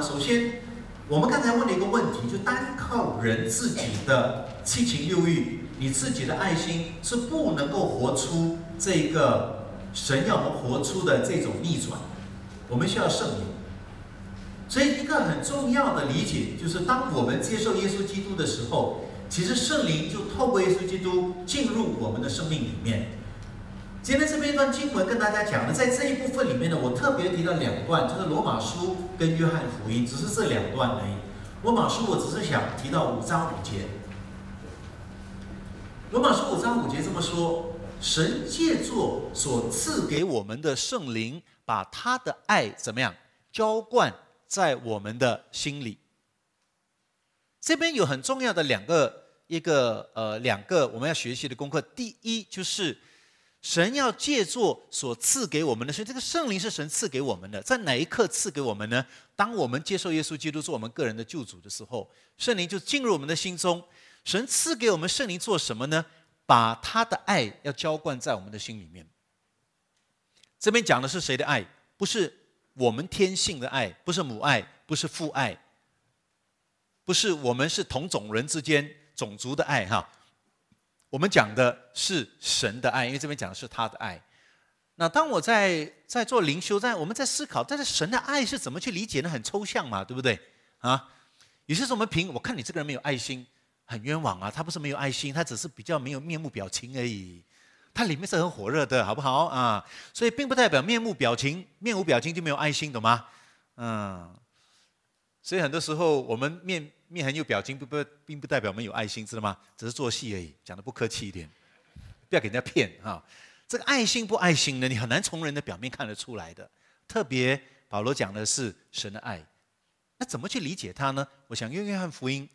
首先，我们刚才问了一个问题，就单靠人自己的七情六欲，你自己的爱心是不能够活出这个神要我们活出的这种逆转。我们需要圣灵，所以一个很重要的理解就是，当我们接受耶稣基督的时候，其实圣灵就透过耶稣基督进入我们的生命里面。今天这边一段经文跟大家讲的，在这一部分里面呢，我特别提到两段，就是罗马书跟约翰福音，只是这两段而已。罗马书我只是想提到五章五节。罗马书五章五节这么说：神借作所赐给我们的圣灵，把他的爱怎么样浇灌在我们的心里。这边有很重要的两个，一个呃，两个我们要学习的功课，第一就是。神要借助所赐给我们的，是这个圣灵，是神赐给我们的。在哪一刻赐给我们呢？当我们接受耶稣基督做我们个人的救主的时候，圣灵就进入我们的心中。神赐给我们圣灵做什么呢？把他的爱要浇灌在我们的心里面。这边讲的是谁的爱？不是我们天性的爱，不是母爱，不是父爱，不是我们是同种人之间种族的爱，哈。我们讲的是神的爱，因为这边讲的是他的爱。那当我在在做灵修，在我们在思考，但是神的爱是怎么去理解呢？很抽象嘛，对不对？啊，有些时候我们凭我看你这个人没有爱心，很冤枉啊！他不是没有爱心，他只是比较没有面目表情而已。他里面是很火热的，好不好啊？所以并不代表面目表情、面无表情就没有爱心，懂吗？嗯，所以很多时候我们面。面很有表情，不不并不代表我们有爱心，知道吗？只是做戏而已。讲的不客气一点，不要给人家骗啊！这个爱心不爱心呢？你很难从人的表面看得出来的。特别保罗讲的是神的爱，那怎么去理解它呢？我想用约翰福音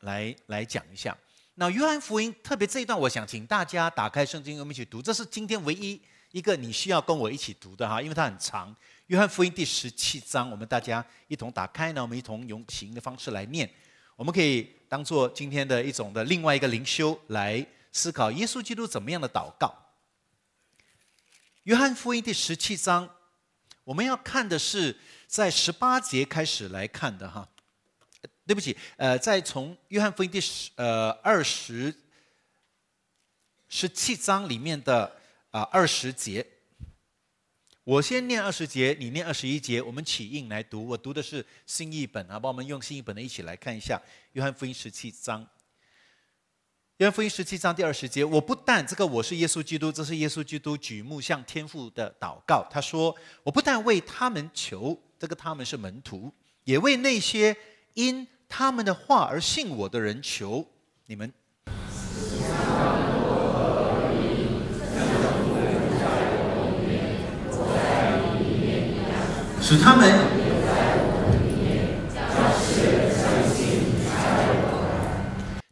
来来讲一下。那约翰福音特别这一段，我想请大家打开圣经，我们一起读。这是今天唯一一个你需要跟我一起读的哈，因为它很长。约翰福音第十七章，我们大家一同打开呢，我们一同用行的方式来念。我们可以当做今天的一种的另外一个灵修来思考耶稣基督怎么样的祷告。约翰福音第十七章，我们要看的是在十八节开始来看的哈。对不起，呃，在从约翰福音第十呃二十十七章里面的啊二十节。我先念二十节，你念二十一节，我们起印来读。我读的是新译本啊，帮我们用新译本的一起来看一下《约翰福音》十七章。《约翰福音》十七章第二十节，我不但这个我是耶稣基督，这是耶稣基督举目向天父的祷告。他说：“我不但为他们求，这个他们是门徒，也为那些因他们的话而信我的人求。”你们。使他们，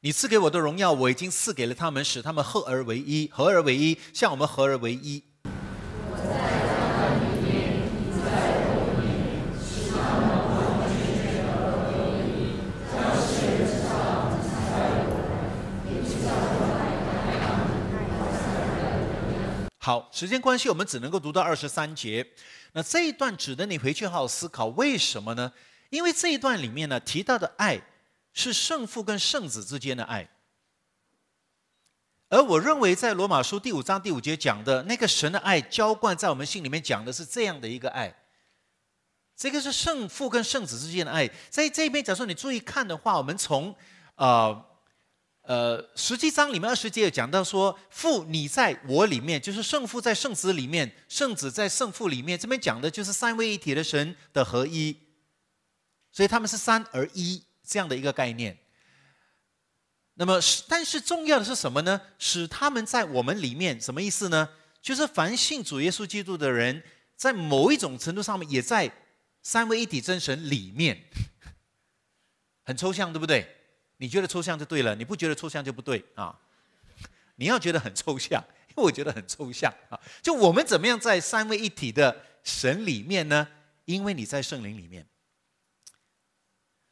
你赐给我的荣耀，我已经赐给了他们，使他们合而为一，合而为一，像我们合而为一。好，时间关系，我们只能够读到二十三节。那这一段值得你回去好好思考，为什么呢？因为这一段里面呢提到的爱是圣父跟圣子之间的爱，而我认为在罗马书第五章第五节讲的那个神的爱浇灌在我们心里面讲的是这样的一个爱，这个是圣父跟圣子之间的爱。在这边，假设你注意看的话，我们从啊。呃，十七章里面二十节有讲到说，父你在我里面，就是圣父在圣子里面，圣子在圣父里面。这边讲的就是三位一体的神的合一，所以他们是三而一这样的一个概念。那么，但是重要的是什么呢？使他们在我们里面，什么意思呢？就是凡信主耶稣基督的人，在某一种程度上面，也在三位一体真神里面，很抽象，对不对？你觉得抽象就对了，你不觉得抽象就不对啊？你要觉得很抽象，因为我觉得很抽象啊。就我们怎么样在三位一体的神里面呢？因为你在圣灵里面，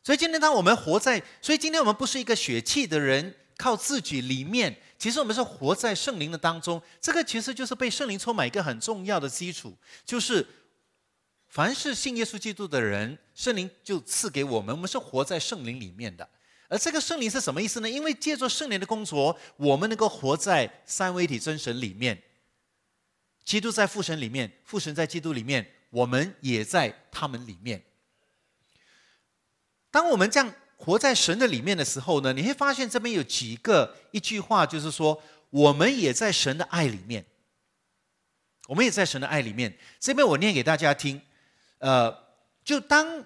所以今天当我们活在，所以今天我们不是一个血气的人，靠自己里面，其实我们是活在圣灵的当中。这个其实就是被圣灵充满一个很重要的基础，就是凡是信耶稣基督的人，圣灵就赐给我们，我们是活在圣灵里面的。而这个圣灵是什么意思呢？因为借助圣灵的工作，我们能够活在三位一体真神里面。基督在父神里面，父神在基督里面，我们也在他们里面。当我们这样活在神的里面的时候呢，你会发现这边有几个一句话，就是说我们也在神的爱里面，我们也在神的爱里面。这边我念给大家听，呃，就当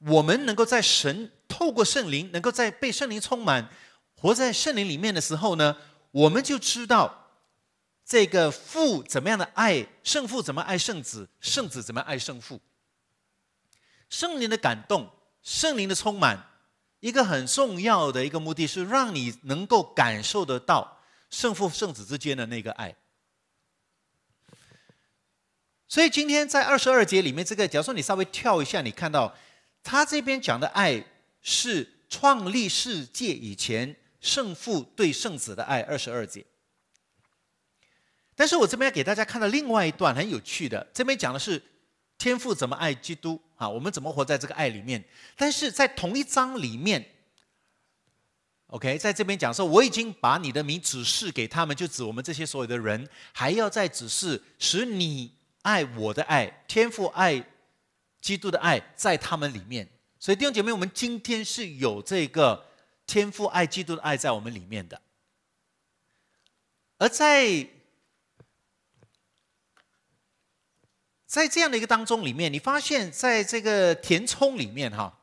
我们能够在神。透过圣灵，能够在被圣灵充满、活在圣灵里面的时候呢，我们就知道这个父怎么样的爱圣父，怎么爱圣子，圣子怎么爱圣父。圣灵的感动，圣灵的充满，一个很重要的一个目的是让你能够感受得到圣父圣子之间的那个爱。所以今天在二十二节里面，这个假如说你稍微跳一下，你看到他这边讲的爱。是创立世界以前，圣父对圣子的爱，二十二节。但是我这边要给大家看到另外一段很有趣的，这边讲的是天父怎么爱基督啊，我们怎么活在这个爱里面。但是在同一章里面，OK，在这边讲说，我已经把你的名指示给他们，就指我们这些所有的人，还要再指示，使你爱我的爱，天父爱基督的爱，在他们里面。所以弟兄姐妹，我们今天是有这个天赋爱基督的爱在我们里面的，而在在这样的一个当中里面，你发现，在这个填充里面哈，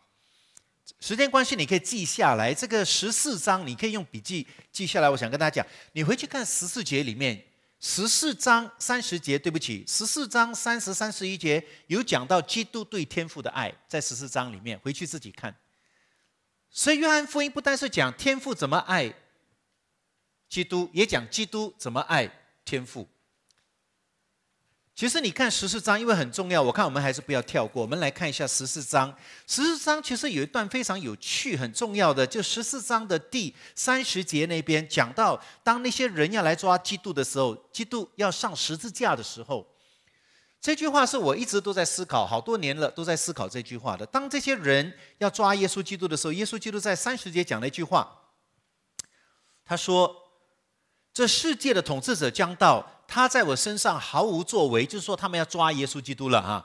时间关系你可以记下来，这个十四章你可以用笔记记下来。我想跟大家讲，你回去看十四节里面。十四章三十节，对不起，十四章三十三十一节有讲到基督对天父的爱，在十四章里面回去自己看。所以约翰福音不单是讲天父怎么爱基督，也讲基督怎么爱天父。其实你看十四章，因为很重要，我看我们还是不要跳过，我们来看一下十四章。十四章其实有一段非常有趣、很重要的，就十四章的第三十节那边讲到，当那些人要来抓基督的时候，基督要上十字架的时候，这句话是我一直都在思考好多年了，都在思考这句话的。当这些人要抓耶稣基督的时候，耶稣基督在三十节讲了一句话，他说：“这世界的统治者将到。”他在我身上毫无作为，就是说，他们要抓耶稣基督了啊！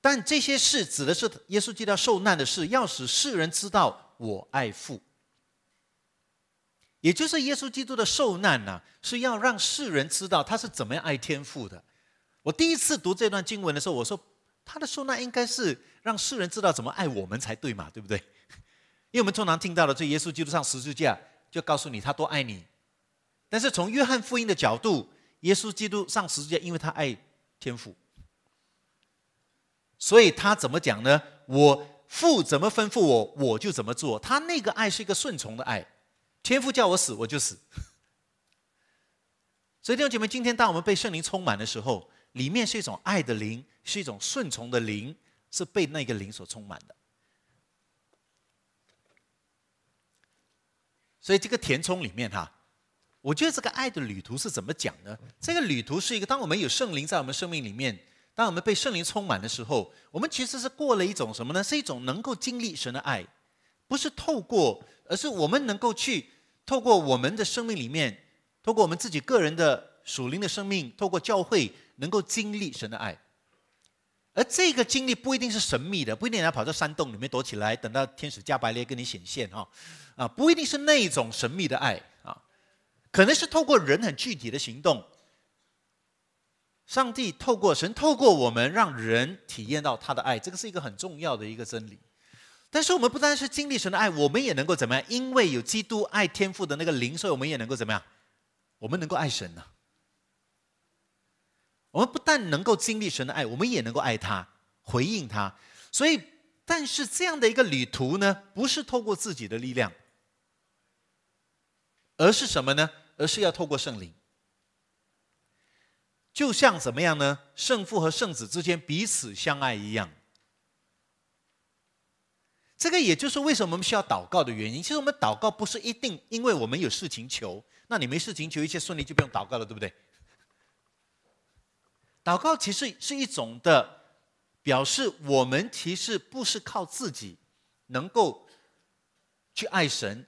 但这些事指的是耶稣基督受难的事，要使世人知道我爱父。也就是耶稣基督的受难呢，是要让世人知道他是怎么样爱天父的。我第一次读这段经文的时候，我说他的受难应该是让世人知道怎么爱我们才对嘛，对不对？因为我们通常听到的，这耶稣基督上十字架，就告诉你他多爱你。但是从约翰福音的角度，耶稣基督上十字架，因为他爱天父，所以他怎么讲呢？我父怎么吩咐我，我就怎么做。他那个爱是一个顺从的爱，天父叫我死，我就死。所以弟兄姐妹，今天当我们被圣灵充满的时候，里面是一种爱的灵，是一种顺从的灵，是被那个灵所充满的。所以这个填充里面哈。我觉得这个爱的旅途是怎么讲呢？这个旅途是一个，当我们有圣灵在我们生命里面，当我们被圣灵充满的时候，我们其实是过了一种什么呢？是一种能够经历神的爱，不是透过，而是我们能够去透过我们的生命里面，透过我们自己个人的属灵的生命，透过教会能够经历神的爱。而这个经历不一定是神秘的，不一定要跑到山洞里面躲起来，等到天使加百列跟你显现哈，啊，不一定是那种神秘的爱。可能是透过人很具体的行动，上帝透过神透过我们，让人体验到他的爱，这个是一个很重要的一个真理。但是我们不单是经历神的爱，我们也能够怎么样？因为有基督爱天赋的那个灵，所以我们也能够怎么样？我们能够爱神呢？我们不但能够经历神的爱，我们也能够爱他，回应他。所以，但是这样的一个旅途呢，不是透过自己的力量，而是什么呢？而是要透过圣灵，就像怎么样呢？圣父和圣子之间彼此相爱一样。这个也就是为什么我们需要祷告的原因。其实我们祷告不是一定，因为我们有事情求，那你没事情求，一切顺利就不用祷告了，对不对？祷告其实是一种的，表示我们其实不是靠自己能够去爱神，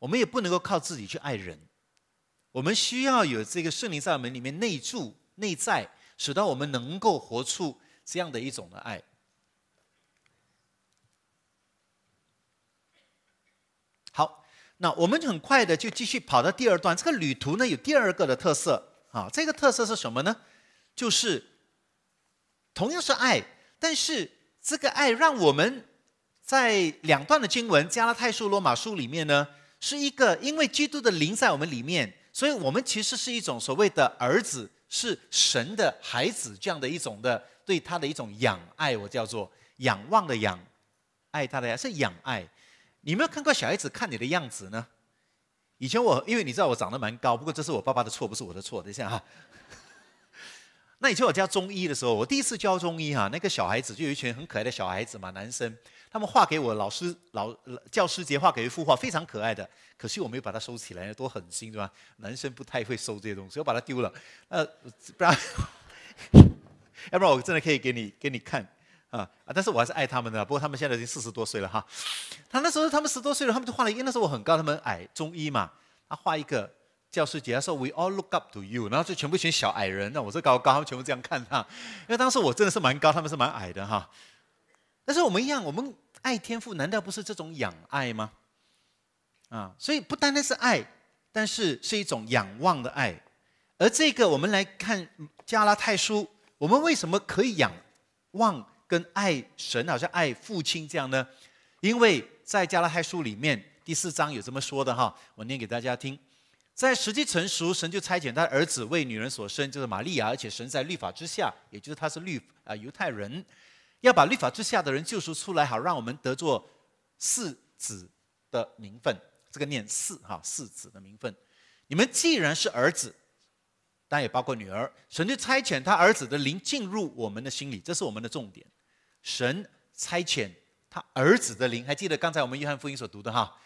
我们也不能够靠自己去爱人。我们需要有这个圣灵在我们里面内住内在，使到我们能够活出这样的一种的爱。好，那我们很快的就继续跑到第二段。这个旅途呢，有第二个的特色啊，这个特色是什么呢？就是同样是爱，但是这个爱让我们在两段的经文加拉太书、罗马书里面呢，是一个因为基督的灵在我们里面。所以，我们其实是一种所谓的儿子是神的孩子这样的一种的对他的一种仰爱，我叫做仰望的仰，爱他的呀，是仰爱。你没有看过小孩子看你的样子呢？以前我，因为你知道我长得蛮高，不过这是我爸爸的错，不是我的错。等一下哈。那以前我教中医的时候，我第一次教中医哈，那个小孩子就有一群很可爱的小孩子嘛，男生，他们画给我老师老教师节画给一幅画，非常可爱的，可惜我没有把它收起来，多狠心对吧？男生不太会收这些东西，我把它丢了，呃，不然，要不然我真的可以给你给你看啊啊！但是我还是爱他们的，不过他们现在已经四十多岁了哈。他那时候他们十多岁了，他们就画了一个那时候我很高，他们矮中医嘛，他画一个。教师节，他说 "We all look up to you"，然后就全部选小矮人。那我是高高，他们全部这样看他。因为当时我真的是蛮高，他们是蛮矮的哈。但是我们一样，我们爱天赋，难道不是这种仰爱吗？啊，所以不单单是爱，但是是一种仰望的爱。而这个，我们来看加拉太书，我们为什么可以仰望跟爱神，好像爱父亲这样呢？因为在加拉太书里面第四章有这么说的哈，我念给大家听。在时机成熟，神就差遣他儿子为女人所生，就是玛利亚。而且神在律法之下，也就是他是律啊犹太人，要把律法之下的人救赎出来，好让我们得做四子的名分。这个念“四哈，四子的名分。你们既然是儿子，但也包括女儿，神就差遣他儿子的灵进入我们的心里，这是我们的重点。神差遣他儿子的灵，还记得刚才我们约翰福音所读的哈，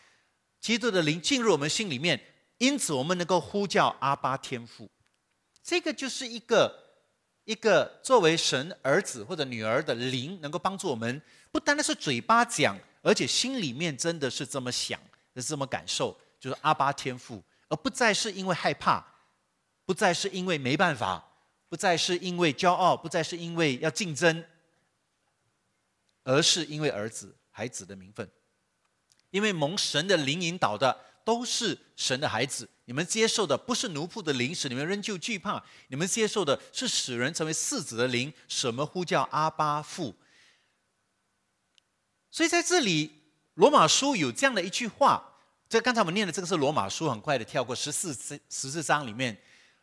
基督的灵进入我们心里面。因此，我们能够呼叫阿巴天父，这个就是一个一个作为神儿子或者女儿的灵，能够帮助我们，不单单是嘴巴讲，而且心里面真的是这么想，这么感受，就是阿巴天父，而不再是因为害怕，不再是因为没办法，不再是因为骄傲，不再是因为要竞争，而是因为儿子孩子的名分，因为蒙神的灵引导的。都是神的孩子，你们接受的不是奴仆的灵，使你们仍旧惧怕；你们接受的是使人成为世子的灵，什么呼叫阿巴父？所以在这里，罗马书有这样的一句话：这刚才我们念的这个是罗马书，很快的跳过十四十四章里面，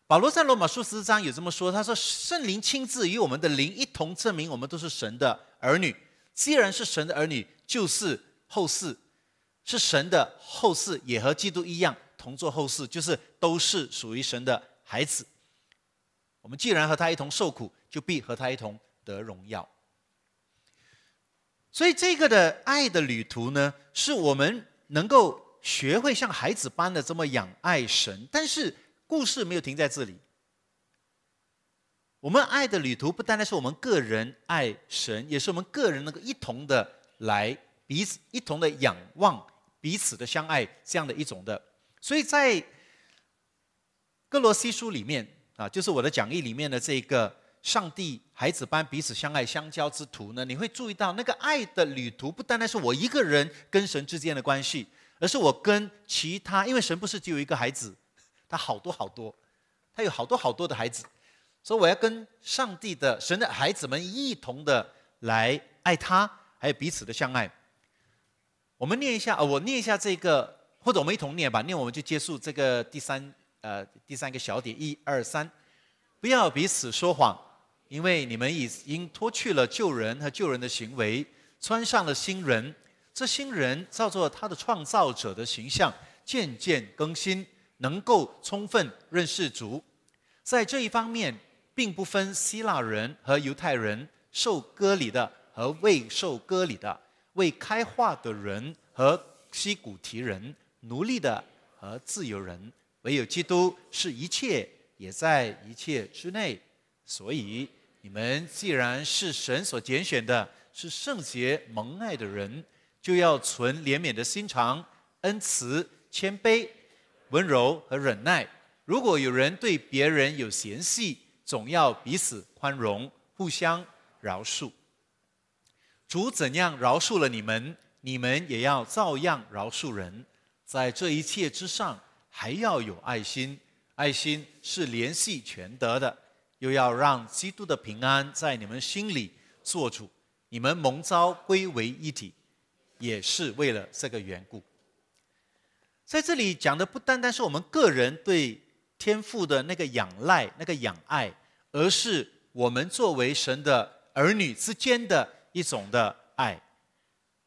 保罗在罗马书十四章有这么说：他说，圣灵亲自与我们的灵一同证明，我们都是神的儿女。既然是神的儿女，就是后世是神的后嗣，也和基督一样同做后嗣，就是都是属于神的孩子。我们既然和他一同受苦，就必和他一同得荣耀。所以这个的爱的旅途呢，是我们能够学会像孩子般的这么仰爱神。但是故事没有停在这里，我们爱的旅途不单单是我们个人爱神，也是我们个人能够一同的来彼此一同的仰望。彼此的相爱，这样的一种的，所以在格罗西书里面啊，就是我的讲义里面的这个上帝孩子般彼此相爱相交之图呢，你会注意到那个爱的旅途不单单是我一个人跟神之间的关系，而是我跟其他，因为神不是只有一个孩子，他好多好多，他有好多好多的孩子，所以我要跟上帝的神的孩子们一同的来爱他，还有彼此的相爱。我们念一下啊，我念一下这个，或者我们一同念吧。念，我们就结束这个第三呃第三个小点。一二三，不要彼此说谎，因为你们已经脱去了旧人和旧人的行为，穿上了新人。这新人照作他的创造者的形象渐渐更新，能够充分认识主。在这一方面，并不分希腊人和犹太人，受割礼的和未受割礼的。为开化的人和西古提人，奴隶的和自由人，唯有基督是一切也在一切之内。所以，你们既然是神所拣选的，是圣洁蒙爱的人，就要存怜悯的心肠，恩慈、谦卑、温柔和忍耐。如果有人对别人有嫌隙，总要彼此宽容，互相饶恕。主怎样饶恕了你们，你们也要照样饶恕人。在这一切之上，还要有爱心。爱心是联系全德的，又要让基督的平安在你们心里做主。你们蒙召归为一体，也是为了这个缘故。在这里讲的不单单是我们个人对天赋的那个仰赖、那个仰爱，而是我们作为神的儿女之间的。一种的爱，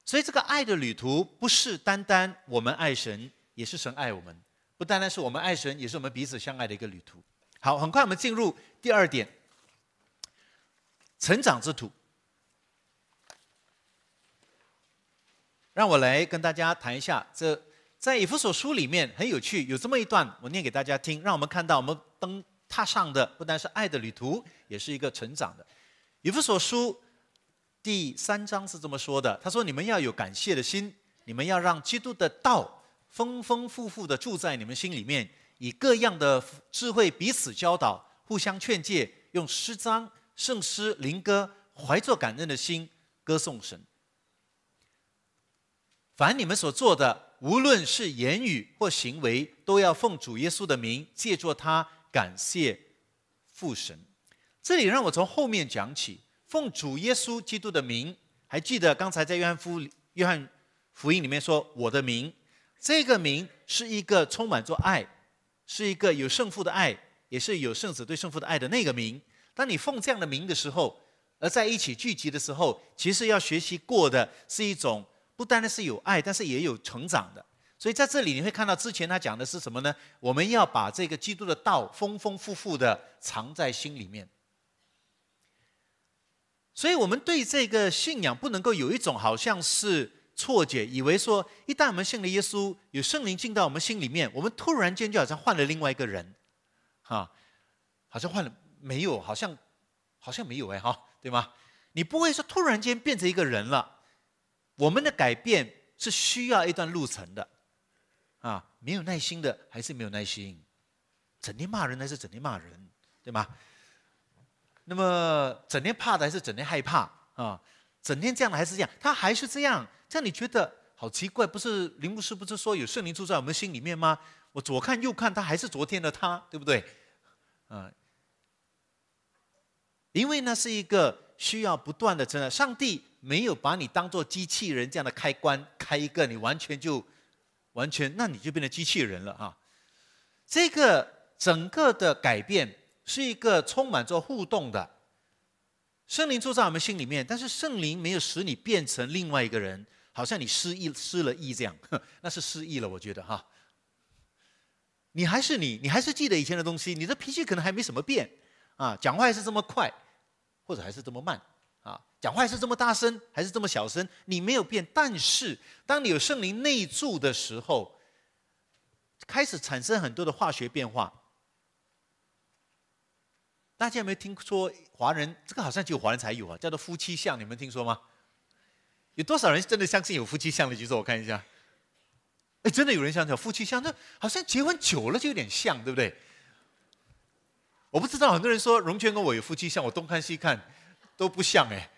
所以这个爱的旅途不是单单我们爱神，也是神爱我们；不单单是我们爱神，也是我们彼此相爱的一个旅途。好，很快我们进入第二点：成长之途。让我来跟大家谈一下，这在以弗所书里面很有趣，有这么一段，我念给大家听，让我们看到我们登踏上的不单是爱的旅途，也是一个成长的。以弗所书。第三章是这么说的：“他说，你们要有感谢的心，你们要让基督的道丰丰富富的住在你们心里面，以各样的智慧彼此教导，互相劝诫，用诗章、圣诗、灵歌，怀着感恩的心歌颂神。凡你们所做的，无论是言语或行为，都要奉主耶稣的名，借助他感谢父神。这里让我从后面讲起。”奉主耶稣基督的名，还记得刚才在约翰福音约翰福音里面说我的名，这个名是一个充满着爱，是一个有圣父的爱，也是有圣子对圣父的爱的那个名。当你奉这样的名的时候，而在一起聚集的时候，其实要学习过的是一种不单单是有爱，但是也有成长的。所以在这里你会看到，之前他讲的是什么呢？我们要把这个基督的道丰丰富富的藏在心里面。所以我们对这个信仰不能够有一种好像是错觉，以为说一旦我们信了耶稣，有圣灵进到我们心里面，我们突然间就好像换了另外一个人，啊，好像换了没有，好像好像没有哎哈，对吗？你不会说突然间变成一个人了。我们的改变是需要一段路程的，啊，没有耐心的还是没有耐心，整天骂人还是整天骂人，对吗？那么整天怕的还是整天害怕啊，整天这样的还是这样，他还是这样，这样你觉得好奇怪。不是林牧师不是说有圣灵住在我们心里面吗？我左看右看，他还是昨天的他，对不对？嗯，因为那是一个需要不断的真的，上帝没有把你当做机器人这样的开关，开一个你完全就完全，那你就变成机器人了啊。这个整个的改变。是一个充满着互动的圣灵住在我们心里面，但是圣灵没有使你变成另外一个人，好像你失忆、失了忆这样，那是失忆了，我觉得哈。你还是你，你还是记得以前的东西，你的脾气可能还没什么变啊，讲话是这么快，或者还是这么慢啊，讲话是这么大声还是这么小声，你没有变。但是当你有圣灵内住的时候，开始产生很多的化学变化。大家有没有听说华人？这个好像只有华人才有啊，叫做夫妻相。你们听说吗？有多少人真的相信有夫妻相的？举手我看一下。哎，真的有人相信夫妻相？那好像结婚久了就有点像，对不对？我不知道，很多人说荣泉跟我有夫妻相，我东看西看都不像哎。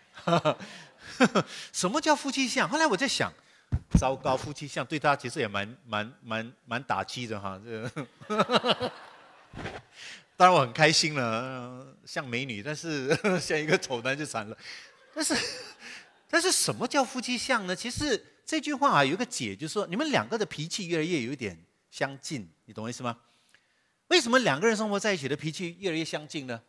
什么叫夫妻相？后来我在想，糟糕，夫妻相对他其实也蛮蛮蛮蛮打击的哈。这个。当然我很开心了，像美女，但是 像一个丑男就惨了。但是，但是什么叫夫妻相呢？其实这句话啊，有个解，就是说你们两个的脾气越来越有一点相近，你懂我意思吗？为什么两个人生活在一起的脾气越来越相近呢？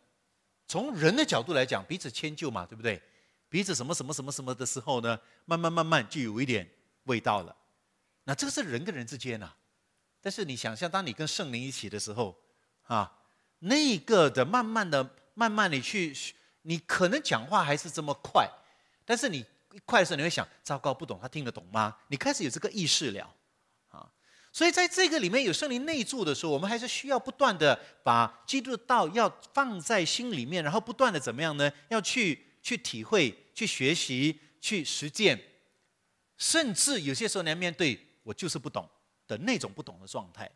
从人的角度来讲，彼此迁就嘛，对不对？彼此什么什么什么什么的时候呢，慢慢慢慢就有一点味道了。那这个是人跟人之间啊。但是你想象，当你跟圣灵一起的时候啊。那个的，慢慢的，慢慢的去，你可能讲话还是这么快，但是你快的时候你会想，糟糕，不懂，他听得懂吗？你开始有这个意识了，啊，所以在这个里面有圣灵内住的时候，我们还是需要不断的把基督的道要放在心里面，然后不断的怎么样呢？要去去体会，去学习，去实践，甚至有些时候你要面对我就是不懂的那种不懂的状态。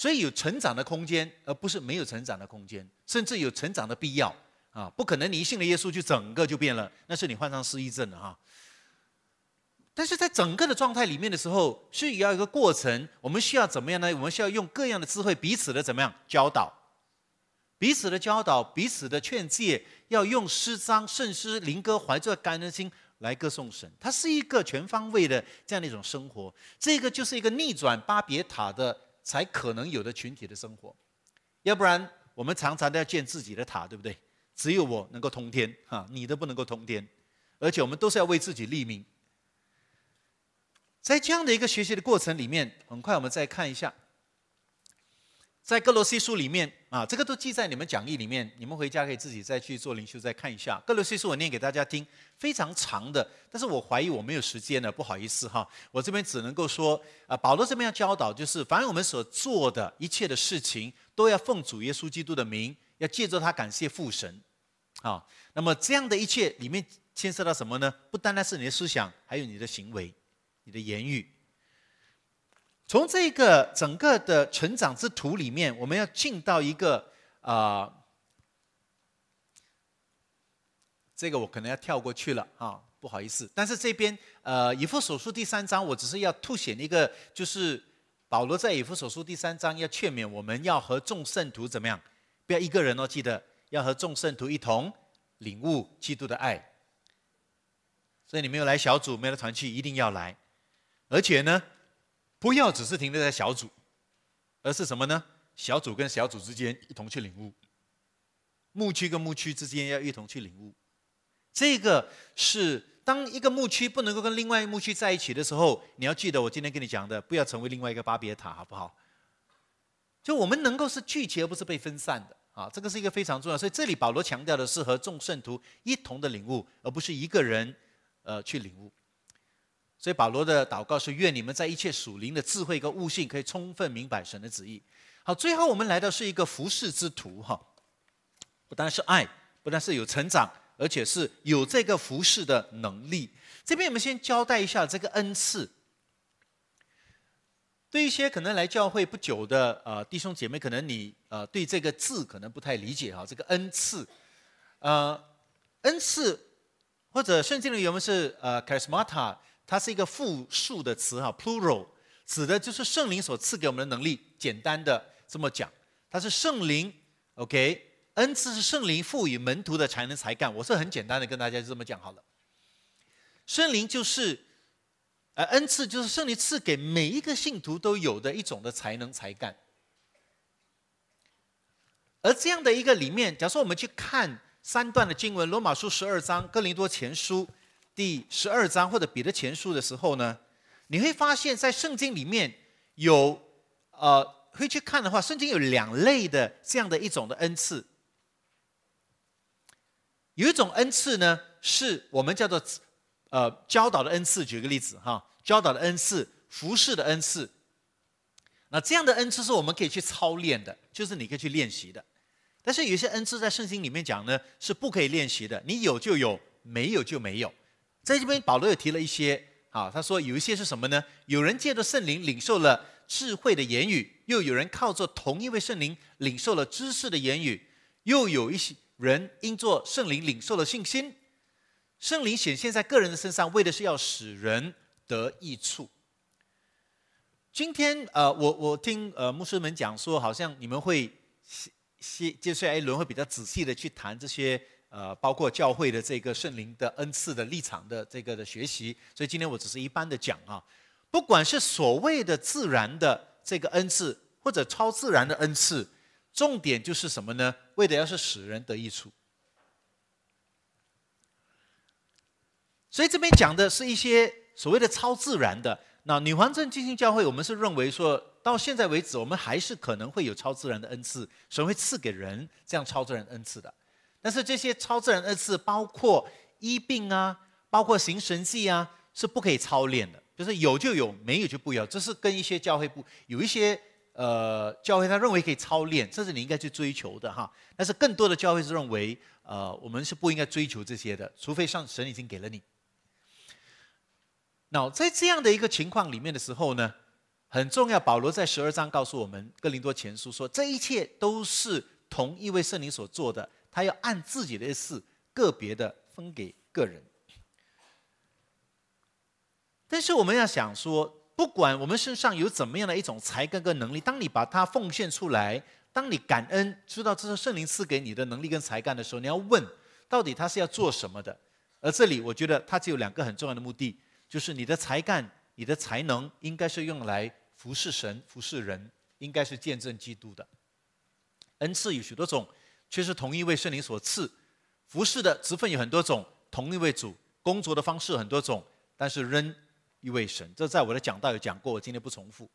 所以有成长的空间，而不是没有成长的空间，甚至有成长的必要啊！不可能你信了耶稣就整个就变了，那是你患上失忆症了啊！但是在整个的状态里面的时候，是要一个过程。我们需要怎么样呢？我们需要用各样的智慧，彼此的怎么样教导，彼此的教导，彼此的劝诫，要用诗章、圣诗、灵歌，怀着感恩心来歌颂神。它是一个全方位的这样的一种生活。这个就是一个逆转巴别塔的。才可能有的群体的生活，要不然我们常常都要建自己的塔，对不对？只有我能够通天啊，你都不能够通天，而且我们都是要为自己立名。在这样的一个学习的过程里面，很快我们再看一下。在各罗西书里面啊，这个都记在你们讲义里面，你们回家可以自己再去做灵修，再看一下各罗西书。我念给大家听，非常长的，但是我怀疑我没有时间了，不好意思哈。我这边只能够说，啊，保罗这边要教导，就是凡我们所做的一切的事情，都要奉主耶稣基督的名，要借着他感谢父神，啊，那么这样的一切里面牵涉到什么呢？不单单是你的思想，还有你的行为、你的言语。从这个整个的成长之途里面，我们要进到一个啊，这个我可能要跳过去了啊，不好意思。但是这边呃，以弗所书第三章，我只是要凸显一个，就是保罗在以弗所书第三章要劝勉我们，要和众圣徒怎么样？不要一个人哦，记得要和众圣徒一同领悟基督的爱。所以你没有来小组、没来团契，一定要来，而且呢。不要只是停留在小组，而是什么呢？小组跟小组之间一同去领悟，牧区跟牧区之间要一同去领悟。这个是当一个牧区不能够跟另外一个牧区在一起的时候，你要记得我今天跟你讲的，不要成为另外一个巴别塔，好不好？就我们能够是聚集而不是被分散的啊，这个是一个非常重要。所以这里保罗强调的是和众圣徒一同的领悟，而不是一个人，呃，去领悟。所以保罗的祷告是：愿你们在一切属灵的智慧跟悟性，可以充分明白神的旨意。好，最后我们来到是一个服侍之徒哈，不单是爱，不单是有成长，而且是有这个服侍的能力。这边我们先交代一下这个恩赐。对一些可能来教会不久的呃弟兄姐妹，可能你呃对这个字可能不太理解哈，这个恩赐，呃，恩赐或者圣经里有没是呃 charisma。它是一个复数的词哈，plural 指的就是圣灵所赐给我们的能力。简单的这么讲，它是圣灵，OK？恩赐是圣灵赋予门徒的才能才干。我是很简单的跟大家就这么讲好了。圣灵就是，呃，恩赐就是圣灵赐给每一个信徒都有的一种的才能才干。而这样的一个里面，假如说我们去看三段的经文，《罗马书》十二章，《哥林多前书》。第十二章或者彼得前书的时候呢，你会发现在圣经里面有，呃，会去看的话，圣经有两类的这样的一种的恩赐。有一种恩赐呢，是我们叫做呃教导的恩赐。举个例子哈，教导的恩赐、服侍的恩赐。那这样的恩赐是我们可以去操练的，就是你可以去练习的。但是有些恩赐在圣经里面讲呢，是不可以练习的。你有就有，没有就没有。在这边，保罗也提了一些啊，他说有一些是什么呢？有人借着圣灵领受了智慧的言语，又有人靠着同一位圣灵领受了知识的言语，又有一些人因着圣灵领受了信心。圣灵显现在个人的身上，为的是要使人得益处。今天呃，我我听呃牧师们讲说，好像你们会先先接下来一轮会比较仔细的去谈这些。呃，包括教会的这个圣灵的恩赐的立场的这个的学习，所以今天我只是一般的讲啊，不管是所谓的自然的这个恩赐，或者超自然的恩赐，重点就是什么呢？为的要是使人得益处。所以这边讲的是一些所谓的超自然的。那女皇镇进行教会，我们是认为说，到现在为止，我们还是可能会有超自然的恩赐，神会赐给人这样超自然恩赐的。但是这些超自然二字，包括医病啊，包括行神迹啊，是不可以操练的。就是有就有，没有就不要。这是跟一些教会不有一些呃教会他认为可以操练，这是你应该去追求的哈。但是更多的教会是认为，呃，我们是不应该追求这些的，除非上神已经给了你。那在这样的一个情况里面的时候呢，很重要。保罗在十二章告诉我们《哥林多前书》，说这一切都是同一位圣灵所做的。他要按自己的事个别的分给个人，但是我们要想说，不管我们身上有怎么样的一种才干跟能力，当你把它奉献出来，当你感恩，知道这是圣灵赐给你的能力跟才干的时候，你要问，到底他是要做什么的？而这里，我觉得他只有两个很重要的目的，就是你的才干、你的才能，应该是用来服侍神、服侍人，应该是见证基督的恩赐有许多种。却是同一位圣灵所赐，服侍的职分有很多种，同一位主工作的方式很多种，但是仍一位神。这在我的讲道有讲过，我今天不重复。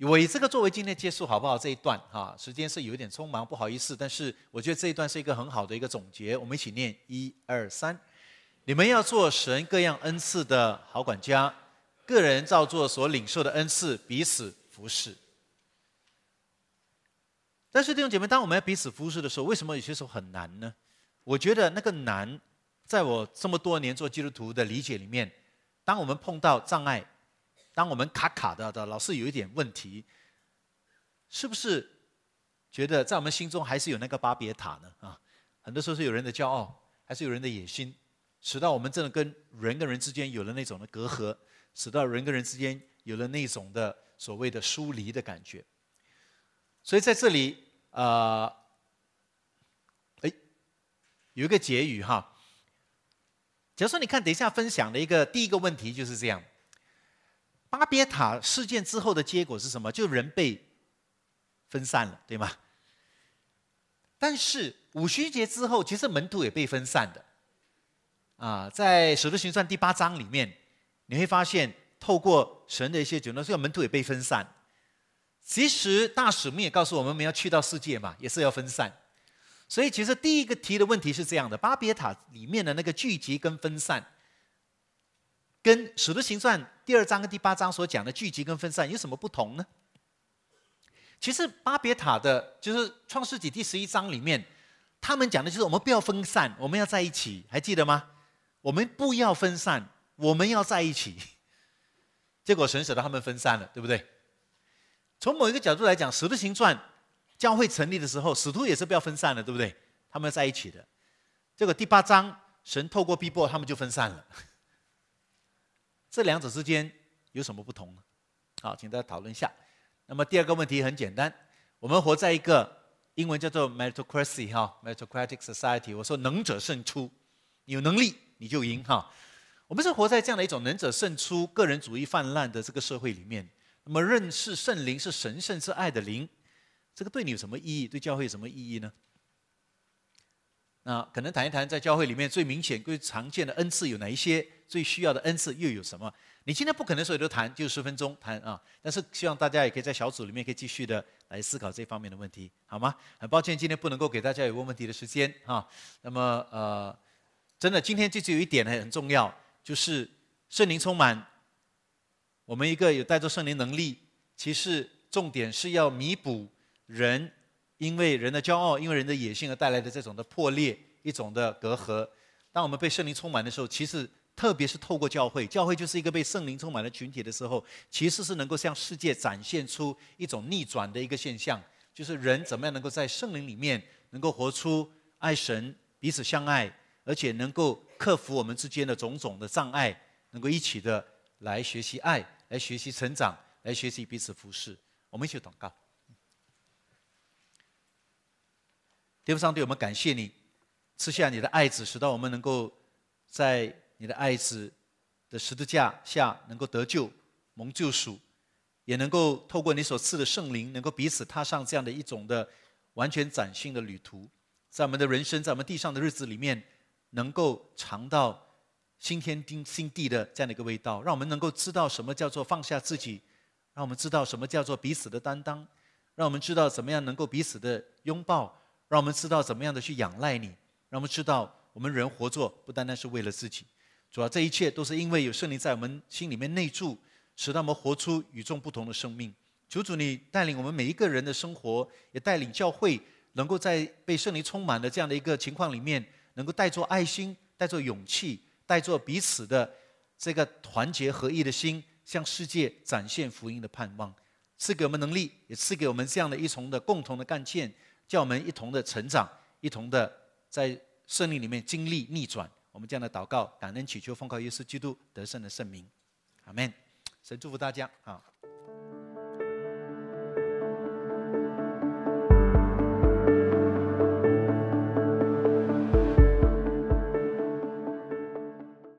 我以这个作为今天结束，好不好？这一段哈，时间是有点匆忙，不好意思。但是我觉得这一段是一个很好的一个总结。我们一起念一二三，你们要做神各样恩赐的好管家，个人照做所领受的恩赐，彼此服侍。但是弟兄姐妹，当我们要彼此服侍的时候，为什么有些时候很难呢？我觉得那个难，在我这么多年做基督徒的理解里面，当我们碰到障碍，当我们卡卡的的，老是有一点问题，是不是觉得在我们心中还是有那个巴别塔呢？啊，很多时候是有人的骄傲，还是有人的野心，使到我们真的跟人跟人之间有了那种的隔阂，使到人跟人之间有了那种的所谓的疏离的感觉。所以在这里，呃，哎，有一个结语哈。假如说你看，等一下分享的一个第一个问题就是这样：巴别塔事件之后的结果是什么？就人被分散了，对吗？但是五旬节之后，其实门徒也被分散的。啊，在《使徒行传》第八章里面，你会发现，透过神的一些举动，这个门徒也被分散。其实大使命也告诉我们，我们要去到世界嘛，也是要分散。所以，其实第一个提的问题是这样的：巴别塔里面的那个聚集跟分散，跟《使徒行传》第二章跟第八章所讲的聚集跟分散有什么不同呢？其实，巴别塔的就是《创世纪》第十一章里面，他们讲的就是我们不要分散，我们要在一起，还记得吗？我们不要分散，我们要在一起。结果神使得他们分散了，对不对？从某一个角度来讲，使徒行传教会成立的时候，使徒也是不要分散的，对不对？他们在一起的。结果第八章，神透过逼迫他们就分散了。这两者之间有什么不同呢？好，请大家讨论一下。那么第二个问题很简单，我们活在一个英文叫做 meritocracy 哈 meritocratic society，我说能者胜出，有能力你就赢哈。我们是活在这样的一种能者胜出、个人主义泛滥的这个社会里面。那么认识圣灵是神圣之爱的灵，这个对你有什么意义？对教会有什么意义呢？那可能谈一谈，在教会里面最明显、最常见的恩赐有哪一些？最需要的恩赐又有什么？你今天不可能所有都谈，就十分钟谈啊！但是希望大家也可以在小组里面可以继续的来思考这方面的问题，好吗？很抱歉，今天不能够给大家有问问题的时间啊。那么呃，真的，今天就只有一点呢，很重要，就是圣灵充满。我们一个有带着圣灵能力，其实重点是要弥补人因为人的骄傲、因为人的野性而带来的这种的破裂、一种的隔阂。当我们被圣灵充满的时候，其实特别是透过教会，教会就是一个被圣灵充满的群体的时候，其实是能够向世界展现出一种逆转的一个现象，就是人怎么样能够在圣灵里面能够活出爱神、彼此相爱，而且能够克服我们之间的种种的障碍，能够一起的来学习爱。来学习成长，来学习彼此服侍，我们一起祷告。天父上帝，我们感谢你，赐下你的爱子，使到我们能够在你的爱子的十字架下能够得救，蒙救赎，也能够透过你所赐的圣灵，能够彼此踏上这样的一种的完全崭新的旅途，在我们的人生，在我们地上的日子里面，能够尝到。新天地新地的这样的一个味道，让我们能够知道什么叫做放下自己，让我们知道什么叫做彼此的担当，让我们知道怎么样能够彼此的拥抱，让我们知道怎么样的去仰赖你，让我们知道我们人活着不单单是为了自己，主要这一切都是因为有圣灵在我们心里面内住，使他们活出与众不同的生命。求主你带领我们每一个人的生活，也带领教会能够在被圣灵充满的这样的一个情况里面，能够带着爱心，带着勇气。带着彼此的这个团结合一的心，向世界展现福音的盼望，赐给我们能力，也赐给我们这样的一同的共同的干劲，叫我们一同的成长，一同的在胜利里面经历逆转。我们这样的祷告，感恩祈求，奉靠耶稣基督得胜的圣名，阿门。神祝福大家，好。